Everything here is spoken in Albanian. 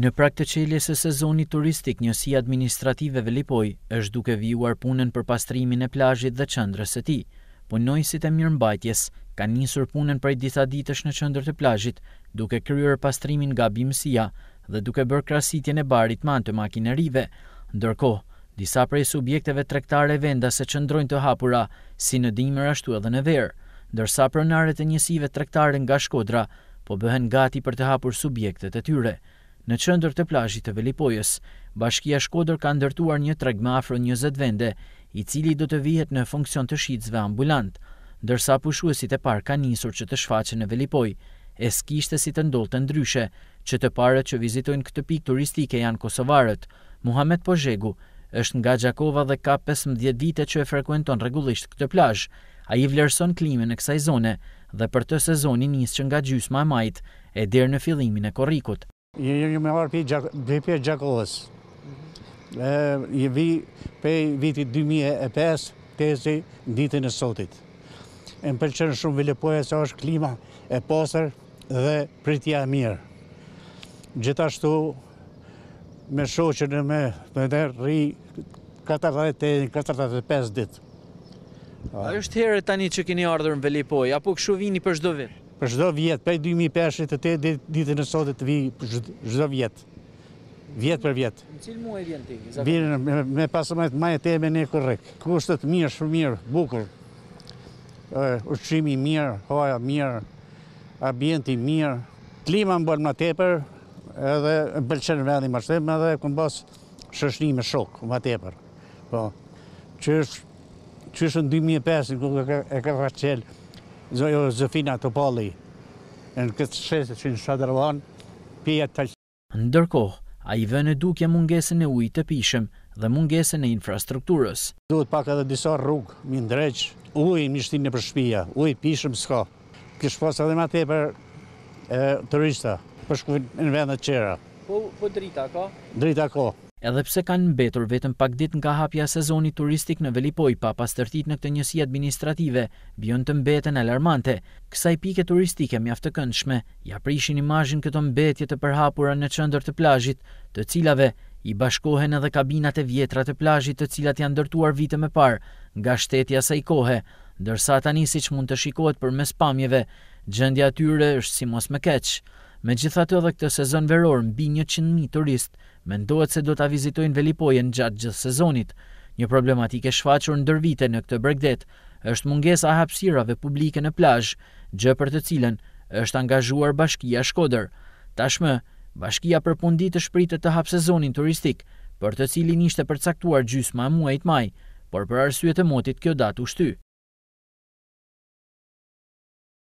Në prak të qelje se sezoni turistik njësi administrative Velipoj është duke vijuar punën për pastrimin e plajit dhe qëndrës e ti. Punojësit e mirë mbajtjes ka njësur punën prej disa ditësh në qëndrë të plajit duke kryrë pastrimin nga bimësia dhe duke bërë krasitjen e barit man të makinerive. Ndërko, disa prej subjekteve trektare venda se qëndrojnë të hapura si në dimër ashtu edhe në verë, ndërsa prënare e njësive trektare nga shkodra po bëhen gati për të hapur subjektet e tyre në qëndër të plajit të Velipojës. Bashkia Shkoder ka ndërtuar një treg me afro 20 vende, i cili do të vihet në funksion të shqitësve ambulant, dërsa pushuesit e par ka njësur që të shfaqe në Velipoj, e skishte si të ndolë të ndryshe, që të parët që vizitojnë këtë pik turistike janë Kosovarët. Muhammed Pozhegu është nga Gjakova dhe ka 15 vite që e frekuenton regullisht këtë plajë, A i vlerëson klime në kësaj zone dhe për të sezonin njës që nga gjysma e majtë e dirë në fillimin e korikut. Jemi me marë për për gjakovës. Je mhm. vi për vitit 2005, tezi, ditën e sotit. Më përqenë shumë vilepoja se është klima e posër dhe pritja e mirë. Gjithashtu, me shoqën e me të edhe rri 45 ditë. A është herë tani që kini ardhur në Velipoj, apo këshu vini për shdo vitë? për shdo vjetë, për 2005 dhe të te ditë në sotë të vi për shdo vjetë, vjetë për vjetë. Në cilë muaj vjenë të i? Vjenë me pasë majtë majtë të e me ne kërrek. Kushtët mirë, shumë mirë, bukur, ushqimi mirë, hoja mirë, ambienti mirë, klima më bërë më tepër, edhe më bëllqenë vendi më shtemë, edhe këmë bësë shëshni me shokë më tepër. Po, që është në 2005, në e ka faqelë, Zofina jo, Topalli, në këtë shesë që në Shadrëvan, pjetë të lëshë. Ndërkohë, a i vënë duke mungesën e ujtë të pishëm dhe mungesën e infrastrukturës. Duhet pak edhe disa rrugë, më ndreqë, ujë në shtinë për shpia, ujë pishëm s'ka. Kështë pas edhe ma tepër turista, përshkujnë në vendet qera. Po, po drita ka? Drita ka edhe pse kanë mbetur vetëm pak ditë nga hapja sezonit turistik në Velipoj pa tërtit në këtë njësi administrative, bjën të mbeten alarmante, kësaj pike turistike mjaftë këndshme, ja prishin imajin këto mbetje të përhapura në qëndër të plajit, të cilave i bashkohen edhe kabinat e vjetrat të plajit të cilat janë dërtuar vite me parë, nga shtetja sa i kohe, dërsa tani si që mund të shikohet për mes pamjeve, gjendja tyre është si mos me keqë. Me edhe këtë sezon veror, mbi 100.000 turistë, mendohet se do të avizitojnë velipojen gjatë gjithë sezonit. Një problematike shfaqër në dërvite në këtë bregdet është munges a hapsirave publike në plazh, gjë për të cilën është angazhuar bashkia shkoder. Tashmë, bashkia përpundit të shpritet të hapë sezonin turistik, për të cilin ishte përcaktuar gjysma muajt maj, por për arsye e motit kjo datu shty.